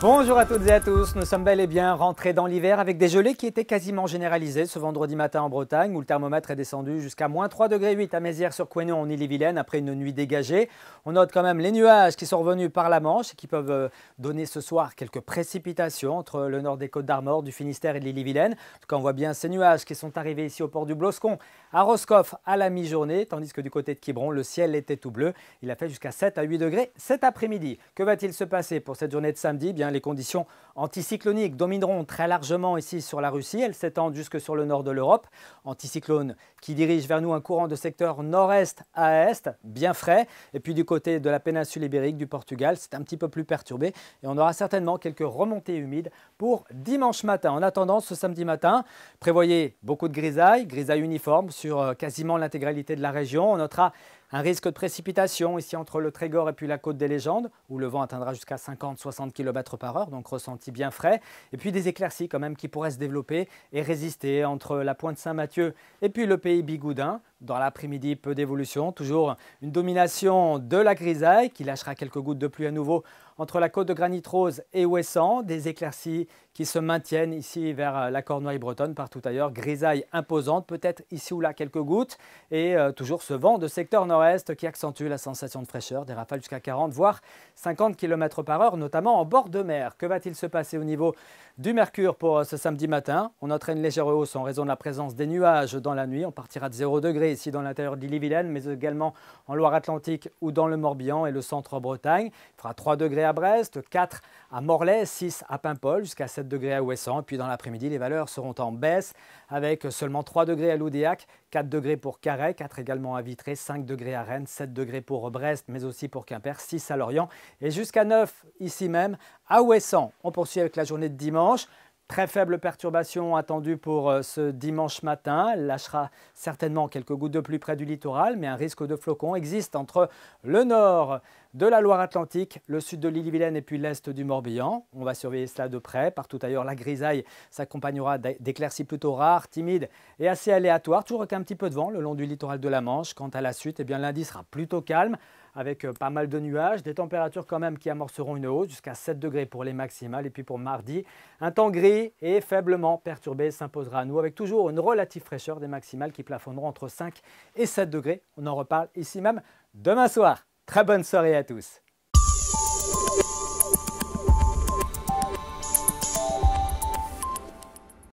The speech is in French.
Bonjour à toutes et à tous, nous sommes bel et bien rentrés dans l'hiver avec des gelées qui étaient quasiment généralisées ce vendredi matin en Bretagne où le thermomètre est descendu jusqu'à moins 3 degrés à Mézières sur Couesnon en Ille-et-Vilaine après une nuit dégagée. On note quand même les nuages qui sont revenus par la Manche et qui peuvent euh, donner ce soir quelques précipitations entre le nord des Côtes d'Armor, du Finistère et de l'Ille-et-Vilaine. En tout cas on voit bien ces nuages qui sont arrivés ici au port du Bloscon à Roscoff à la mi-journée tandis que du côté de Quiberon le ciel était tout bleu. Il a fait jusqu'à 7 à 8 degrés cet après-midi. Que va-t-il se passer pour cette journée de samedi eh les conditions anticycloniques domineront très largement ici sur la Russie. Elles s'étendent jusque sur le nord de l'Europe. Anticyclone qui dirige vers nous un courant de secteur nord-est à est, bien frais. Et puis du côté de la péninsule ibérique du Portugal, c'est un petit peu plus perturbé. Et on aura certainement quelques remontées humides pour dimanche matin. En attendant, ce samedi matin, prévoyez beaucoup de grisailles, grisailles uniformes sur euh, quasiment l'intégralité de la région. On notera un risque de précipitation ici entre le Trégor et puis la côte des légendes, où le vent atteindra jusqu'à 50-60 km par heure, donc ressenti bien frais. Et puis des éclaircies quand même qui pourraient se développer et résister entre la pointe Saint-Mathieu et puis le pays Bigoudin. Dans l'après-midi, peu d'évolution, toujours une domination de la grisaille qui lâchera quelques gouttes de pluie à nouveau entre la côte de Granit Rose et Ouessant, des éclaircies qui se maintiennent ici vers euh, la Cornouaille-Bretonne, partout ailleurs, grisaille imposante, peut-être ici ou là quelques gouttes, et euh, toujours ce vent de secteur nord-est qui accentue la sensation de fraîcheur, des rafales jusqu'à 40 voire 50 km par heure, notamment en bord de mer. Que va-t-il se passer au niveau du mercure pour euh, ce samedi matin On entraîne une légère hausse en raison de la présence des nuages dans la nuit, on partira de 0 degré ici dans l'intérieur d'Ille-et-Vilaine, mais également en Loire-Atlantique ou dans le Morbihan et le centre-Bretagne. Il fera 3 degrés à Brest, 4 à Morlaix, 6 à Paimpol, jusqu'à 7 degrés à Ouessant. Puis dans l'après-midi, les valeurs seront en baisse avec seulement 3 degrés à Loudéac, 4 degrés pour Carhaix, 4 également à Vitré, 5 degrés à Rennes, 7 degrés pour Brest, mais aussi pour Quimper, 6 à Lorient et jusqu'à 9 ici même à Ouessant. On poursuit avec la journée de dimanche. Très faible perturbation attendue pour euh, ce dimanche matin. Elle lâchera certainement quelques gouttes de pluie près du littoral, mais un risque de flocons existe entre le nord de la Loire-Atlantique, le sud de l'île-Vilaine et puis l'est du Morbihan. On va surveiller cela de près. Partout ailleurs, la grisaille s'accompagnera d'éclaircies plutôt rares, timides et assez aléatoires, toujours avec un petit peu de vent le long du littoral de la Manche. Quant à la suite, eh bien, lundi sera plutôt calme avec euh, pas mal de nuages, des températures quand même qui amorceront une hausse jusqu'à 7 degrés pour les maximales. Et puis pour mardi, un temps gris et faiblement perturbé s'imposera à nous avec toujours une relative fraîcheur des maximales qui plafonneront entre 5 et 7 degrés. On en reparle ici même demain soir. Très bonne soirée à tous.